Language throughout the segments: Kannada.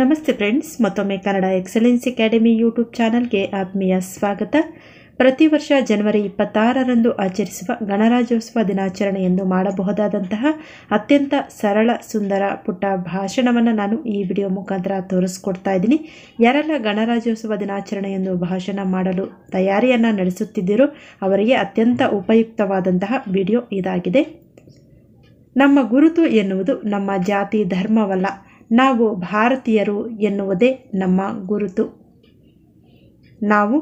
ನಮಸ್ತೆ ಫ್ರೆಂಡ್ಸ್ ಮತ್ತೊಮ್ಮೆ ಕನ್ನಡ ಎಕ್ಸಲೆನ್ಸ್ ಅಕಾಡೆಮಿ ಯೂಟ್ಯೂಬ್ ಚಾನಲ್ಗೆ ಆತ್ಮೀಯ ಸ್ವಾಗತ ಪ್ರತಿ ವರ್ಷ ಜನವರಿ ಇಪ್ಪತ್ತಾರರಂದು ಆಚರಿಸುವ ಗಣರಾಜ್ಯೋತ್ಸವ ದಿನಾಚರಣೆಯೆಂದು ಮಾಡಬಹುದಾದಂತಹ ಅತ್ಯಂತ ಸರಳ ಸುಂದರ ಪುಟ್ಟ ಭಾಷಣವನ್ನು ನಾನು ಈ ವಿಡಿಯೋ ಮುಖಾಂತರ ತೋರಿಸ್ಕೊಡ್ತಾ ಇದ್ದೀನಿ ಯಾರೆಲ್ಲ ಗಣರಾಜ್ಯೋತ್ಸವ ದಿನಾಚರಣೆಯೆಂದು ಭಾಷಣ ಮಾಡಲು ತಯಾರಿಯನ್ನು ನಡೆಸುತ್ತಿದ್ದೀರೋ ಅವರಿಗೆ ಅತ್ಯಂತ ಉಪಯುಕ್ತವಾದಂತಹ ವಿಡಿಯೋ ಇದಾಗಿದೆ ನಮ್ಮ ಗುರುತು ಎನ್ನುವುದು ನಮ್ಮ ಜಾತಿ ಧರ್ಮವಲ್ಲ ನಾವು ಭಾರತೀಯರು ಎನ್ನುವುದೇ ನಮ್ಮ ಗುರುತು ನಾವು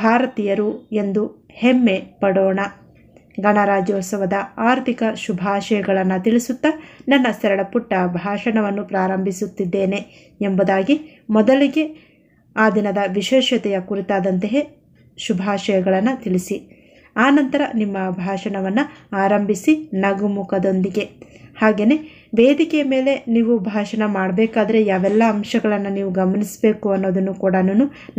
ಭಾರತೀಯರು ಎಂದು ಹೆಮ್ಮೆ ಪಡೋಣ ಗಣರಾಜ್ಯೋತ್ಸವದ ಆರ್ಥಿಕ ಶುಭಾಶಯಗಳನ್ನು ತಿಳಿಸುತ್ತಾ ನನ್ನ ಸರಳ ಪುಟ್ಟ ಭಾಷಣವನ್ನು ಪ್ರಾರಂಭಿಸುತ್ತಿದ್ದೇನೆ ಎಂಬುದಾಗಿ ಮೊದಲಿಗೆ ಆ ದಿನದ ವಿಶೇಷತೆಯ ಕುರಿತಾದಂತೆಯೇ ಶುಭಾಶಯಗಳನ್ನು ತಿಳಿಸಿ ಆನಂತರ ನಿಮ್ಮ ಭಾಷಣವನ್ನು ಆರಂಭಿಸಿ ನಗುಮುಖದೊಂದಿಗೆ ಹಾಗೆಯೇ ವೇದಿಕೆಯ ಮೇಲೆ ನೀವು ಭಾಷಣ ಮಾಡಬೇಕಾದ್ರೆ ಯಾವೆಲ್ಲ ಅಂಶಗಳನ್ನು ನೀವು ಗಮನಿಸಬೇಕು ಅನ್ನೋದನ್ನು ಕೂಡ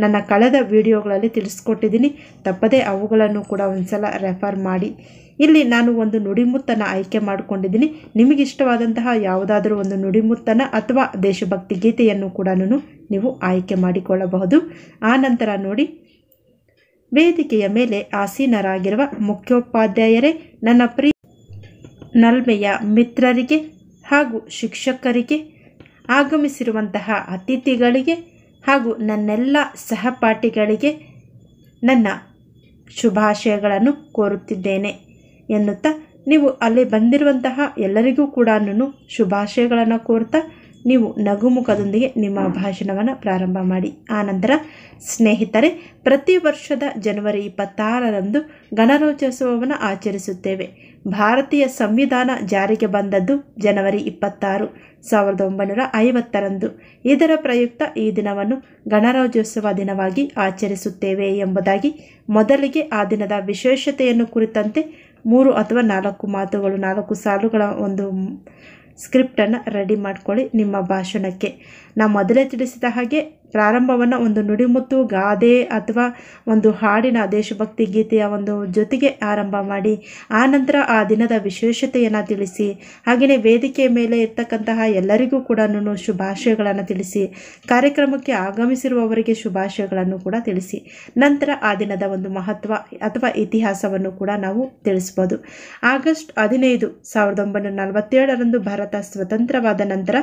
ನನ್ನ ಕಳೆದ ವಿಡಿಯೋಗಳಲ್ಲಿ ತಿಳಿಸ್ಕೊಟ್ಟಿದ್ದೀನಿ ತಪ್ಪದೇ ಅವುಗಳನ್ನು ಕೂಡ ಒಂದ್ಸಲ ರೆಫರ್ ಮಾಡಿ ಇಲ್ಲಿ ನಾನು ಒಂದು ನುಡಿಮುತ್ತನ್ನು ಆಯ್ಕೆ ಮಾಡಿಕೊಂಡಿದ್ದೀನಿ ನಿಮಗಿಷ್ಟವಾದಂತಹ ಯಾವುದಾದರೂ ಒಂದು ನುಡಿಮುತ್ತನ್ನು ಅಥವಾ ದೇಶಭಕ್ತಿ ಗೀತೆಯನ್ನು ಕೂಡ ನೀವು ಆಯ್ಕೆ ಮಾಡಿಕೊಳ್ಳಬಹುದು ಆ ನಂತರ ನೋಡಿ ವೇದಿಕೆಯ ಮೇಲೆ ಆಸೀನರಾಗಿರುವ ಮುಖ್ಯೋಪಾಧ್ಯಾಯರೇ ನನ್ನ ಪ್ರಿಯ ನಲ್ಮೆಯ ಮಿತ್ರರಿಗೆ ಹಾಗೂ ಶಿಕ್ಷಕರಿಗೆ ಆಗಮಿಸಿರುವಂತಹ ಅತಿಥಿಗಳಿಗೆ ಹಾಗೂ ನನ್ನೆಲ್ಲ ಸಹಪಾಠಿಗಳಿಗೆ ನನ್ನ ಶುಭಾಶಯಗಳನ್ನು ಕೋರುತ್ತಿದ್ದೇನೆ ಎನ್ನುತ್ತಾ ನೀವು ಅಲ್ಲಿ ಬಂದಿರುವಂತಹ ಎಲ್ಲರಿಗೂ ಕೂಡ ನಾನು ಶುಭಾಶಯಗಳನ್ನು ಕೋರ್ತಾ ನೀವು ನಗುಮುಖದೊಂದಿಗೆ ನಿಮ್ಮ ಭಾಷಣವನ್ನು ಪ್ರಾರಂಭ ಮಾಡಿ ಆನಂತರ ಸ್ನೇಹಿತರೆ ಪ್ರತಿ ವರ್ಷದ ಜನವರಿ ಇಪ್ಪತ್ತಾರರಂದು ಗಣರಾಜ್ಯೋತ್ಸವವನ್ನು ಆಚರಿಸುತ್ತೇವೆ ಭಾರತೀಯ ಸಂವಿಧಾನ ಜಾರಿಗೆ ಬಂದದ್ದು ಜನವರಿ ಇಪ್ಪತ್ತಾರು ಸಾವಿರದ ಒಂಬೈನೂರ ಐವತ್ತರಂದು ಇದರ ಪ್ರಯುಕ್ತ ಈ ದಿನವನ್ನು ಗಣರಾಜ್ಯೋತ್ಸವ ದಿನವಾಗಿ ಆಚರಿಸುತ್ತೇವೆ ಎಂಬುದಾಗಿ ಮೊದಲಿಗೆ ಆ ದಿನದ ವಿಶೇಷತೆಯನ್ನು ಕುರಿತಂತೆ ಮೂರು ಅಥವಾ ನಾಲ್ಕು ಮಾತುಗಳು ನಾಲ್ಕು ಸಾಲುಗಳ ಒಂದು ಸ್ಕ್ರಿಪ್ಟನ್ನು ರೆಡಿ ಮಾಡ್ಕೊಳ್ಳಿ ನಿಮ್ಮ ಭಾಷಣಕ್ಕೆ ನಾವು ಮೊದಲೇ ತಿಳಿಸಿದ ಹಾಗೆ ಪ್ರಾರಂಭವನ್ನು ಒಂದು ನುಡಿಮುತ್ತು ಗಾದೆ ಅಥವಾ ಒಂದು ಹಾಡಿನ ದೇಶಭಕ್ತಿ ಗೀತೆಯ ಒಂದು ಜೊತೆಗೆ ಆರಂಭ ಮಾಡಿ ಆ ನಂತರ ಆ ದಿನದ ವಿಶೇಷತೆಯನ್ನು ತಿಳಿಸಿ ಹಾಗೆಯೇ ವೇದಿಕೆ ಮೇಲೆ ಇರ್ತಕ್ಕಂತಹ ಎಲ್ಲರಿಗೂ ಕೂಡ ಶುಭಾಶಯಗಳನ್ನು ತಿಳಿಸಿ ಕಾರ್ಯಕ್ರಮಕ್ಕೆ ಆಗಮಿಸಿರುವವರಿಗೆ ಶುಭಾಶಯಗಳನ್ನು ಕೂಡ ತಿಳಿಸಿ ನಂತರ ಆ ದಿನದ ಒಂದು ಮಹತ್ವ ಅಥವಾ ಇತಿಹಾಸವನ್ನು ಕೂಡ ನಾವು ತಿಳಿಸ್ಬೋದು ಆಗಸ್ಟ್ ಹದಿನೈದು ಸಾವಿರದ ಒಂಬೈನೂರ ನಲವತ್ತೇಳರಂದು ಭಾರತ ಸ್ವತಂತ್ರವಾದ ನಂತರ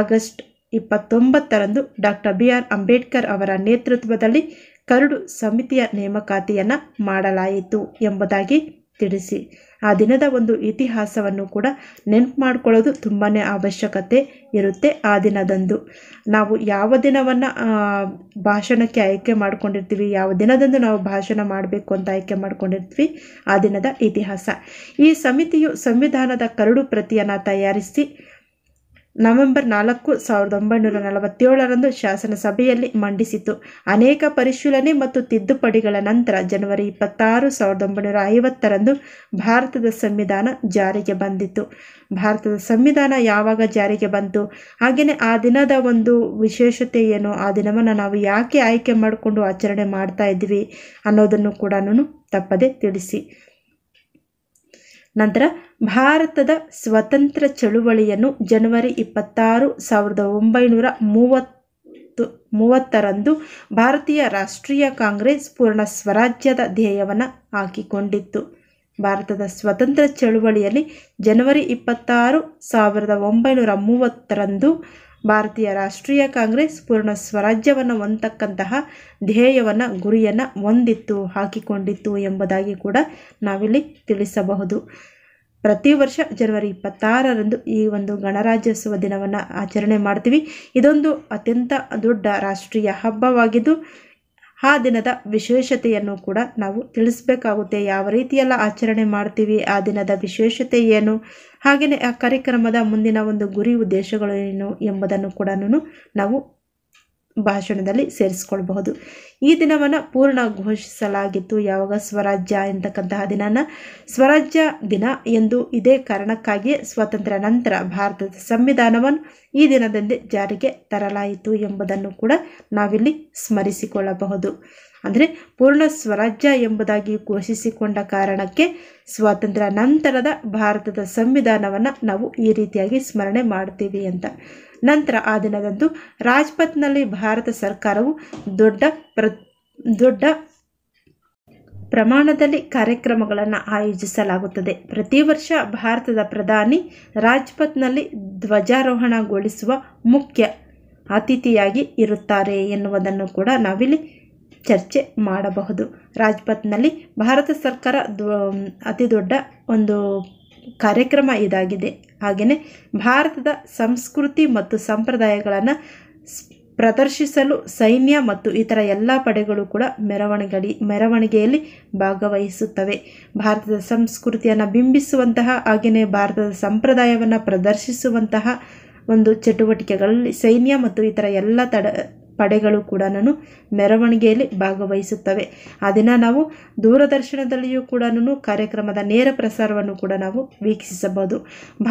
ಆಗಸ್ಟ್ ಇಪ್ಪತ್ತೊಂಬತ್ತರಂದು ಡಾಕ್ಟರ್ ಬಿ ಆರ್ ಅಂಬೇಡ್ಕರ್ ಅವರ ನೇತೃತ್ವದಲ್ಲಿ ಕರಡು ಸಮಿತಿಯ ನೇಮಕಾತಿಯನ್ನು ಮಾಡಲಾಯಿತು ಎಂಬುದಾಗಿ ತಿಳಿಸಿ ಆ ದಿನದ ಒಂದು ಇತಿಹಾಸವನ್ನು ಕೂಡ ನೆನಪು ಮಾಡ್ಕೊಳ್ಳೋದು ತುಂಬಾ ಅವಶ್ಯಕತೆ ಇರುತ್ತೆ ಆ ದಿನದಂದು ನಾವು ಯಾವ ದಿನವನ್ನು ಭಾಷಣಕ್ಕೆ ಆಯ್ಕೆ ಮಾಡ್ಕೊಂಡಿರ್ತೀವಿ ಯಾವ ದಿನದಂದು ನಾವು ಭಾಷಣ ಮಾಡಬೇಕು ಅಂತ ಆಯ್ಕೆ ಮಾಡ್ಕೊಂಡಿರ್ತೀವಿ ಆ ದಿನದ ಇತಿಹಾಸ ಈ ಸಮಿತಿಯು ಸಂವಿಧಾನದ ಕರಡು ಪ್ರತಿಯನ್ನು ತಯಾರಿಸಿ ನವೆಂಬರ್ ನಾಲ್ಕು ಸಾವಿರದ ಒಂಬೈನೂರ ನಲವತ್ತೇಳರಂದು ಶಾಸನಸಭೆಯಲ್ಲಿ ಮಂಡಿಸಿತು ಅನೇಕ ಪರಿಶೀಲನೆ ಮತ್ತು ತಿದ್ದುಪಡಿಗಳ ನಂತರ ಜನವರಿ ಇಪ್ಪತ್ತಾರು ಸಾವಿರದ ಒಂಬೈನೂರ ಐವತ್ತರಂದು ಭಾರತದ ಸಂವಿಧಾನ ಜಾರಿಗೆ ಬಂದಿತ್ತು ಭಾರತದ ಸಂವಿಧಾನ ಯಾವಾಗ ಜಾರಿಗೆ ಬಂತು ಹಾಗೆಯೇ ಆ ದಿನದ ಒಂದು ವಿಶೇಷತೆ ಏನು ಆ ದಿನವನ್ನು ನಾವು ಯಾಕೆ ಆಯ್ಕೆ ಮಾಡಿಕೊಂಡು ಆಚರಣೆ ಮಾಡ್ತಾ ಇದ್ವಿ ಅನ್ನೋದನ್ನು ಕೂಡ ತಪ್ಪದೆ ತಿಳಿಸಿ ನಂತರ ಭಾರತದ ಸ್ವತಂತ್ರ ಚಳುವಳಿಯನ್ನು ಜನವರಿ ಇಪ್ಪತ್ತಾರು ಸಾವಿರದ ಒಂಬೈನೂರ ಮೂವತ್ತು ಮೂವತ್ತರಂದು ಭಾರತೀಯ ರಾಷ್ಟ್ರೀಯ ಕಾಂಗ್ರೆಸ್ ಪೂರ್ಣ ಸ್ವರಾಜ್ಯದ ಧ್ಯೇಯವನ್ನು ಹಾಕಿಕೊಂಡಿತ್ತು ಭಾರತದ ಸ್ವತಂತ್ರ ಚಳುವಳಿಯಲ್ಲಿ ಜನವರಿ ಇಪ್ಪತ್ತಾರು ಸಾವಿರದ ಒಂಬೈನೂರ ಮೂವತ್ತರಂದು ಭಾರತೀಯ ರಾಷ್ಟ್ರೀಯ ಕಾಂಗ್ರೆಸ್ ಪೂರ್ಣ ಸ್ವರಾಜ್ಯವನ್ನು ಹೊಂದತಕ್ಕಂತಹ ಧ್ಯೇಯವನ್ನು ಗುರಿಯನ್ನು ಹೊಂದಿತ್ತು ಹಾಕಿಕೊಂಡಿತ್ತು ಎಂಬುದಾಗಿ ಕೂಡ ನಾವಿಲ್ಲಿ ತಿಳಿಸಬಹುದು ಪ್ರತಿ ವರ್ಷ ಜನವರಿ ಇಪ್ಪತ್ತಾರರಂದು ಈ ಒಂದು ಗಣರಾಜ್ಯೋತ್ಸವ ದಿನವನ್ನು ಆಚರಣೆ ಮಾಡ್ತೀವಿ ಇದೊಂದು ಅತ್ಯಂತ ದೊಡ್ಡ ರಾಷ್ಟ್ರೀಯ ಹಬ್ಬವಾಗಿದ್ದು ಆ ದಿನದ ವಿಶೇಷತೆಯನ್ನು ಕೂಡ ನಾವು ತಿಳಿಸಬೇಕಾಗುತ್ತೆ ಯಾವ ರೀತಿಯೆಲ್ಲ ಆಚರಣೆ ಮಾಡ್ತೀವಿ ಆ ದಿನದ ವಿಶೇಷತೆ ಏನು ಹಾಗೆಯೇ ಆ ಕಾರ್ಯಕ್ರಮದ ಮುಂದಿನ ಒಂದು ಗುರಿ ಉದ್ದೇಶಗಳು ಏನು ಎಂಬುದನ್ನು ಕೂಡ ನಾವು ಭಾಷಣದಲ್ಲಿ ಸೇರಿಸ್ಕೊಳ್ಬಹುದು ಈ ದಿನವನ್ನು ಪೂರ್ಣ ಘೋಷಿಸಲಾಗಿತ್ತು ಯಾವಾಗ ಸ್ವರಾಜ್ಯ ಎಂತಕ್ಕಂತಹ ದಿನನ ಸ್ವರಾಜ್ಯ ದಿನ ಎಂದು ಇದೇ ಕಾರಣಕ್ಕಾಗಿಯೇ ಸ್ವಾತಂತ್ರ್ಯ ನಂತರ ಭಾರತದ ಸಂವಿಧಾನವನ್ನು ಈ ದಿನದಂದೇ ಜಾರಿಗೆ ತರಲಾಯಿತು ಎಂಬುದನ್ನು ಕೂಡ ನಾವಿಲ್ಲಿ ಸ್ಮರಿಸಿಕೊಳ್ಳಬಹುದು ಅಂದರೆ ಪೂರ್ಣ ಸ್ವರಾಜ್ಯ ಎಂಬುದಾಗಿ ಘೋಷಿಸಿಕೊಂಡ ಕಾರಣಕ್ಕೆ ಸ್ವಾತಂತ್ರ್ಯ ನಂತರದ ಭಾರತದ ಸಂವಿಧಾನವನ್ನು ನಾವು ಈ ರೀತಿಯಾಗಿ ಸ್ಮರಣೆ ಮಾಡ್ತೀವಿ ಅಂತ ನಂತರ ಆ ದಿನದಂದು ರಾಜ್ಪಥ್ನಲ್ಲಿ ಭಾರತ ಸರ್ಕಾರವು ದೊಡ್ಡ ಪ್ರ ದೊಡ್ಡ ಪ್ರಮಾಣದಲ್ಲಿ ಕಾರ್ಯಕ್ರಮಗಳನ್ನು ಆಯೋಜಿಸಲಾಗುತ್ತದೆ ಪ್ರತಿ ವರ್ಷ ಭಾರತದ ಪ್ರಧಾನಿ ರಾಜ್ಪಥ್ನಲ್ಲಿ ಧ್ವಜಾರೋಹಣಗೊಳಿಸುವ ಮುಖ್ಯ ಅತಿಥಿಯಾಗಿ ಇರುತ್ತಾರೆ ಎನ್ನುವುದನ್ನು ಕೂಡ ನಾವಿಲ್ಲಿ ಚರ್ಚೆ ಮಾಡಬಹುದು ರಾಜ್ಪಥ್ನಲ್ಲಿ ಭಾರತ ಸರ್ಕಾರ ಅತಿ ದೊಡ್ಡ ಒಂದು ಕಾರ್ಯಕ್ರಮ ಇದಾಗಿದೆ ಹಾಗೆಯೇ ಭಾರತದ ಸಂಸ್ಕೃತಿ ಮತ್ತು ಸಂಪ್ರದಾಯಗಳನ್ನು ಪ್ರದರ್ಶಿಸಲು ಸೈನ್ಯ ಮತ್ತು ಇತರ ಎಲ್ಲ ಪಡೆಗಳು ಕೂಡ ಮೆರವಣಿಗೆ ಮೆರವಣಿಗೆಯಲ್ಲಿ ಭಾಗವಹಿಸುತ್ತವೆ ಭಾರತದ ಸಂಸ್ಕೃತಿಯನ್ನು ಬಿಂಬಿಸುವಂತಹ ಹಾಗೆಯೇ ಭಾರತದ ಸಂಪ್ರದಾಯವನ್ನು ಪ್ರದರ್ಶಿಸುವಂತಹ ಒಂದು ಚಟುವಟಿಕೆಗಳಲ್ಲಿ ಸೈನ್ಯ ಮತ್ತು ಇತರ ಎಲ್ಲ ತಡ ಪಡೆಗಳು ಕೂಡ ಮೆರವಣಿಗೆಯಲ್ಲಿ ಭಾಗವಹಿಸುತ್ತವೆ ಅದನ್ನು ನಾವು ದೂರದರ್ಶನದಲ್ಲಿಯೂ ಕೂಡ ಕಾರ್ಯಕ್ರಮದ ನೇರ ಪ್ರಸಾರವನ್ನು ಕೂಡ ನಾವು ವೀಕ್ಷಿಸಬಹುದು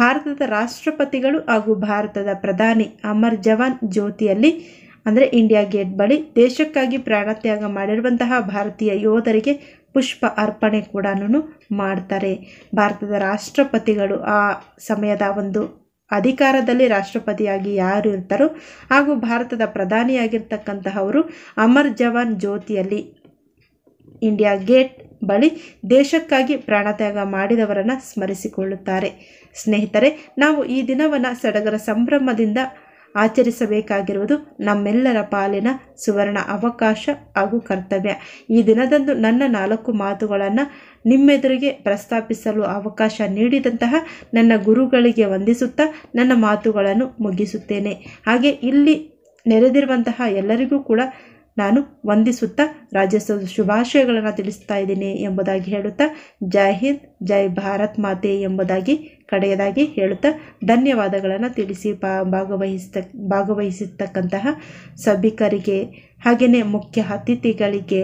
ಭಾರತದ ರಾಷ್ಟ್ರಪತಿಗಳು ಹಾಗೂ ಭಾರತದ ಪ್ರಧಾನಿ ಅಮರ್ ಜವಾನ್ ಜ್ಯೋತಿಯಲ್ಲಿ ಅಂದರೆ ಇಂಡಿಯಾ ಗೇಟ್ ಬಳಿ ದೇಶಕ್ಕಾಗಿ ಪ್ರಾಣತ್ಯಾಗ ಮಾಡಿರುವಂತಹ ಭಾರತೀಯ ಯೋಧರಿಗೆ ಪುಷ್ಪ ಅರ್ಪಣೆ ಕೂಡ ಮಾಡ್ತಾರೆ ಭಾರತದ ರಾಷ್ಟ್ರಪತಿಗಳು ಆ ಸಮಯದ ಒಂದು ಅಧಿಕಾರದಲ್ಲಿ ರಾಷ್ಟ್ರಪತಿಯಾಗಿ ಯಾರು ಇರ್ತಾರೋ ಹಾಗೂ ಭಾರತದ ಪ್ರಧಾನಿಯಾಗಿರ್ತಕ್ಕಂತಹವರು ಅಮರ್ ಜವಾನ್ ಜ್ಯೋತಿಯಲ್ಲಿ ಇಂಡಿಯಾ ಗೇಟ್ ಬಳಿ ದೇಶಕ್ಕಾಗಿ ಪ್ರಾಣತ್ಯಾಗ ಮಾಡಿದವರನ್ನು ಸ್ಮರಿಸಿಕೊಳ್ಳುತ್ತಾರೆ ಸ್ನೇಹಿತರೆ ನಾವು ಈ ದಿನವನ್ನು ಸಡಗರ ಸಂಭ್ರಮದಿಂದ ಆಚರಿಸಬೇಕಾಗಿರುವುದು ನಮ್ಮೆಲ್ಲರ ಪಾಲಿನ ಸುವರ್ಣ ಅವಕಾಶ ಹಾಗೂ ಕರ್ತವ್ಯ ಈ ದಿನದಂದು ನನ್ನ ನಾಲ್ಕು ಮಾತುಗಳನ್ನು ನಿಮ್ಮೆದುರಿಗೆ ಪ್ರಸ್ತಾಪಿಸಲು ಅವಕಾಶ ನೀಡಿದಂತಹ ನನ್ನ ಗುರುಗಳಿಗೆ ವಂದಿಸುತ್ತಾ ನನ್ನ ಮಾತುಗಳನ್ನು ಮುಗಿಸುತ್ತೇನೆ ಹಾಗೆ ಇಲ್ಲಿ ನೆರೆದಿರುವಂತಹ ಎಲ್ಲರಿಗೂ ಕೂಡ ನಾನು ವಂದಿಸುತ್ತಾ ರಾಜ್ಯೋತ್ಸವದ ಶುಭಾಶಯಗಳನ್ನು ತಿಳಿಸ್ತಾ ಇದ್ದೀನಿ ಎಂಬುದಾಗಿ ಹೇಳುತ್ತಾ ಜೈ ಹಿಂದ್ ಜೈ ಭಾರತ್ ಮಾತೆ ಎಂಬುದಾಗಿ ಕಡೆಯದಾಗಿ ಹೇಳುತ್ತಾ ಧನ್ಯವಾದಗಳನ್ನು ತಿಳಿಸಿ ಭಾಗವಹಿಸ್ತ ಭಾಗವಹಿಸಿರ್ತಕ್ಕಂತಹ ಸಭಿಕರಿಗೆ ಹಾಗೆಯೇ ಮುಖ್ಯ ಅತಿಥಿಗಳಿಗೆ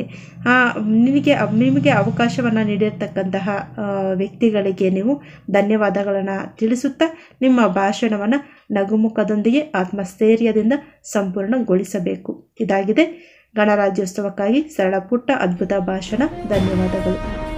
ನಿಮಗೆ ನಿಮಗೆ ಅವಕಾಶವನ್ನು ನೀಡಿರ್ತಕ್ಕಂತಹ ವ್ಯಕ್ತಿಗಳಿಗೆ ನೀವು ಧನ್ಯವಾದಗಳನ್ನು ತಿಳಿಸುತ್ತಾ ನಿಮ್ಮ ಭಾಷಣವನ್ನು ನಗುಮುಖದೊಂದಿಗೆ ಆತ್ಮಸ್ಥೈರ್ಯದಿಂದ ಸಂಪೂರ್ಣಗೊಳಿಸಬೇಕು ಇದಾಗಿದೆ ಗಣರಾಜ್ಯೋತ್ಸವಕ್ಕಾಗಿ ಸರಳ ಪುಟ್ಟ ಅದ್ಭುತ ಭಾಷಣ ಧನ್ಯವಾದಗಳು